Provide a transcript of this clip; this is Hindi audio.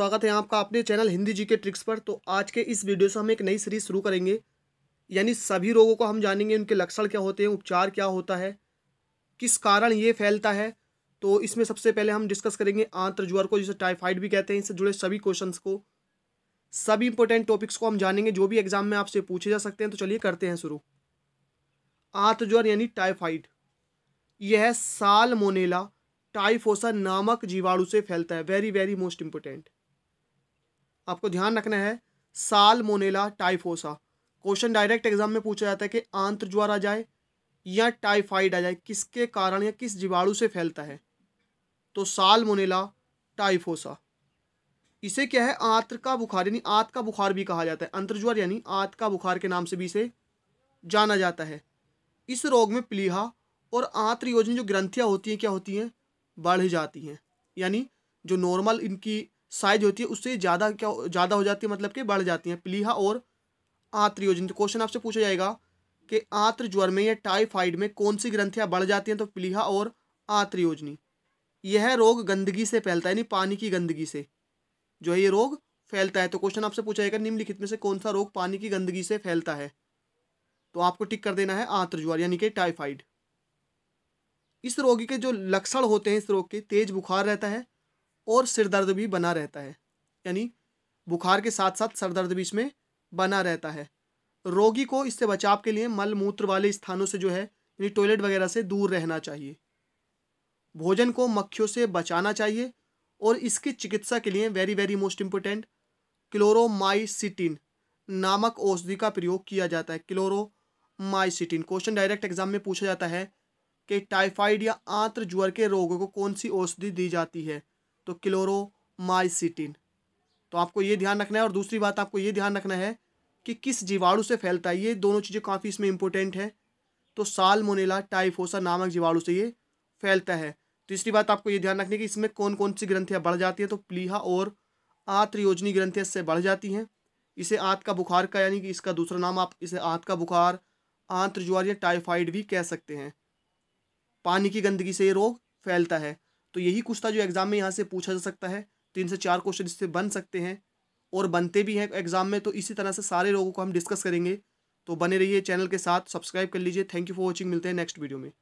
स्वागत है आपका अपने चैनल हिंदी जी के ट्रिक्स पर तो आज के इस वीडियो से हम एक नई सीरीज शुरू करेंगे यानी सभी रोगों को हम जानेंगे उनके लक्षण क्या होते हैं उपचार क्या होता है किस कारण ये फैलता है तो इसमें सबसे पहले हम डिस्कस करेंगे आंत्र ज्वर को जिसे टाइफाइड भी कहते हैं इससे जुड़े सभी क्वेश्चन को सभी इंपॉर्टेंट टॉपिक्स को हम जानेंगे जो भी एग्जाम में आपसे पूछे जा सकते हैं तो चलिए करते हैं शुरू आंत ज्वर यानी टाइफाइड यह साल मोनेला टाइफोसा नामक जीवाणु से फैलता है वेरी वेरी मोस्ट इंपोर्टेंट आपको ध्यान रखना है साल salmonella typhosa question direct exam में पूछा जाता है कि आंत्र ज्वार आ जाए या टाइफाइड आ जाए किसके कारण या किस जीवाणु से फैलता है तो साल मोनेला टाइफोसा इसे क्या है आंत्र का बुखार यानी आंत का बुखार भी कहा जाता है ज्वार यानी आंत का बुखार के नाम से भी इसे जाना जाता है इस रोग में प्लीहा और आंत्र योजन जो ग्रंथियाँ होती हैं क्या होती हैं बढ़ जाती हैं यानी जो नॉर्मल इनकी साइज होती है उससे ज़्यादा क्या ज़्यादा हो जाती है मतलब कि बढ़ जाती हैं प्लीहा और आंत्र योजन तो क्वेश्चन आपसे पूछा जाएगा कि आंत्र ज्वर में या टाइफाइड में कौन सी ग्रंथियाँ बढ़ जाती हैं तो प्लीहा और आंत्र योजनी यह रोग गंदगी से फैलता है यानी पानी की गंदगी से जो है ये रोग फैलता है तो क्वेश्चन आपसे पूछा जाएगा निम्नलिखित में से कौन सा रोग पानी की गंदगी से फैलता है तो आपको टिक कर देना है आंत्र ज्वर यानी कि टाइफाइड इस रोगी के जो लक्षण होते हैं इस रोग के तेज बुखार रहता है और सिर दर्द भी बना रहता है यानी बुखार के साथ साथ सर दर्द भी इसमें बना रहता है रोगी को इससे बचाव के लिए मल मूत्र वाले स्थानों से जो है यानी टॉयलेट वगैरह से दूर रहना चाहिए भोजन को मक्खियों से बचाना चाहिए और इसकी चिकित्सा के लिए very very most important chloromycetin नामक औषधि का प्रयोग किया जाता है क्लोरोमाइसिटिन क्वेश्चन डायरेक्ट एग्जाम में पूछा जाता है कि टाइफाइड या आंत्र ज्वर के रोगों को कौन सी औषधि दी जाती है तो क्लोरोमाइसिटिन तो आपको ये ध्यान रखना है और दूसरी बात आपको ये ध्यान रखना है कि किस जीवाणु से फैलता है ये दोनों चीज़ें काफ़ी इसमें इंपॉर्टेंट हैं तो साल मोनेला टाइफोसा नामक जीवाणु से ये फैलता है तीसरी बात आपको ये ध्यान रखना है कि इसमें कौन कौन सी ग्रंथियाँ बढ़ जाती हैं तो प्लीहा और आत्रयोजनी ग्रंथियाँ इससे बढ़ जाती हैं इसे आँत का बुखार का यानी कि इसका दूसरा नाम आप इसे आंत का बुखार आंत्र ज्वार या टाइफाइड भी कह सकते हैं पानी की गंदगी से ये रोग फैलता है तो यही कुछ था जो एग्ज़ाम में यहाँ से पूछा जा सकता है तीन से चार क्वेश्चन इससे बन सकते हैं और बनते भी हैं एग्ज़ाम में तो इसी तरह से सारे लोगों को हम डिस्कस करेंगे तो बने रहिए चैनल के साथ सब्सक्राइब कर लीजिए थैंक यू फॉर वॉचिंग मिलते हैं नेक्स्ट वीडियो में